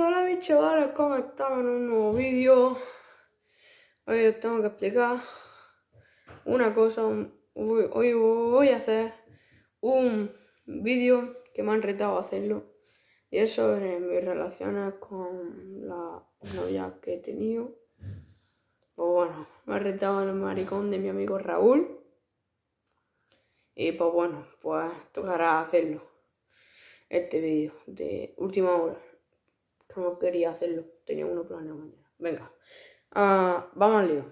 hola mis chavales, ¿cómo están? En un nuevo vídeo. Hoy os tengo que explicar una cosa. Hoy voy a hacer un vídeo que me han retado a hacerlo. Y es sobre mis relaciones con la novia que he tenido. Pues bueno, me ha retado el maricón de mi amigo Raúl. Y pues bueno, pues tocará hacerlo. Este vídeo de última hora no quería hacerlo. Tenía uno planeado mañana. Venga, ah, vamos al lío.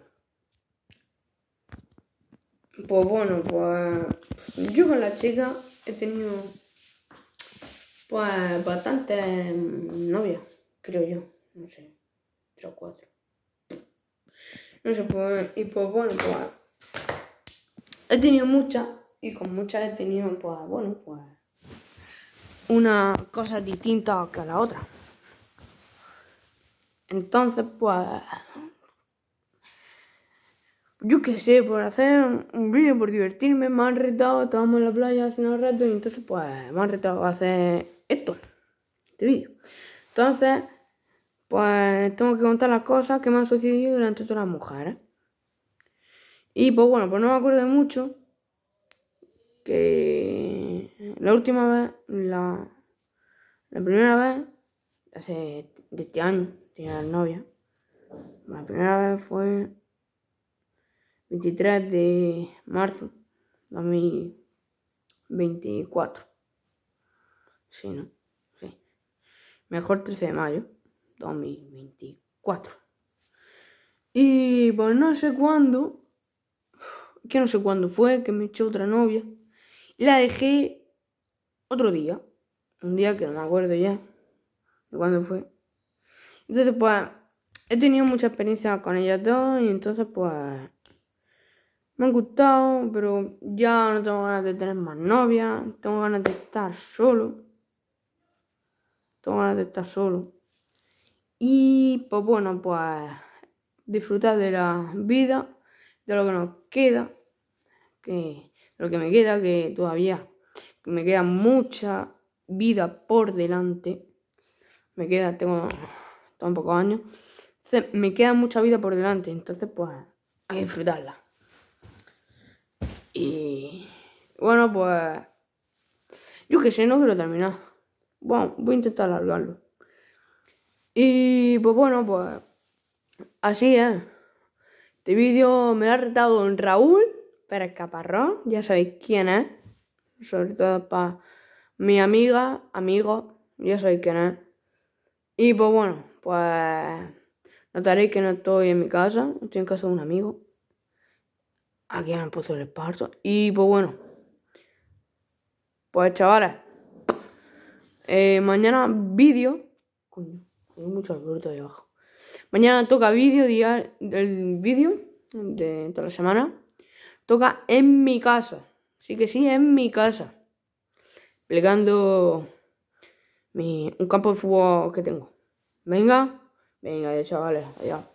Pues bueno, pues yo con la chica he tenido pues bastantes novias, creo yo. No sé, tres o cuatro. No sé, pues, y pues bueno, pues he tenido muchas y con muchas he tenido, pues bueno, pues una cosa distinta que a la otra. Entonces, pues. Yo qué sé, por hacer un vídeo, por divertirme, me han retado, estábamos en la playa hace un rato y entonces, pues, me han retado a hacer esto, este vídeo. Entonces, pues, tengo que contar las cosas que me han sucedido durante todas las mujeres. Y pues bueno, pues no me acuerdo mucho. Que la última vez, la, la primera vez, hace de este año, tenía novia. La primera vez fue 23 de marzo 2024. Sí, ¿no? Sí. Mejor 13 de mayo 2024. Y pues no sé cuándo, que no sé cuándo fue, que me eché otra novia. Y la dejé otro día, un día que no me acuerdo ya de cuándo fue. Entonces, pues, he tenido mucha experiencia con ellas dos y entonces, pues, me han gustado, pero ya no tengo ganas de tener más novia, tengo ganas de estar solo. Tengo ganas de estar solo. Y pues bueno, pues disfrutar de la vida, de lo que nos queda, que de lo que me queda, que todavía me queda mucha vida por delante. Me queda, tengo tampoco pocos años. me queda mucha vida por delante, entonces, pues, hay que disfrutarla. Y bueno, pues, yo que sé, no quiero terminar. Bueno, voy a intentar alargarlo. Y pues bueno, pues, así es. Este vídeo me ha retado un Raúl para Caparrón, ya sabéis quién es. Sobre todo para mi amiga, amigo, ya sabéis quién es. Y pues bueno pues notaréis que no estoy en mi casa, estoy en casa de un amigo. Aquí el puesto del esparto. Y pues bueno. Pues chavales. Eh, mañana vídeo. Coño, hay mucho alboroto ahí abajo. Mañana toca vídeo, el vídeo de toda la semana. Toca en mi casa. Sí que sí, en mi casa. Plegando mi, un campo de fútbol que tengo. Venga, venga, chavales, allá.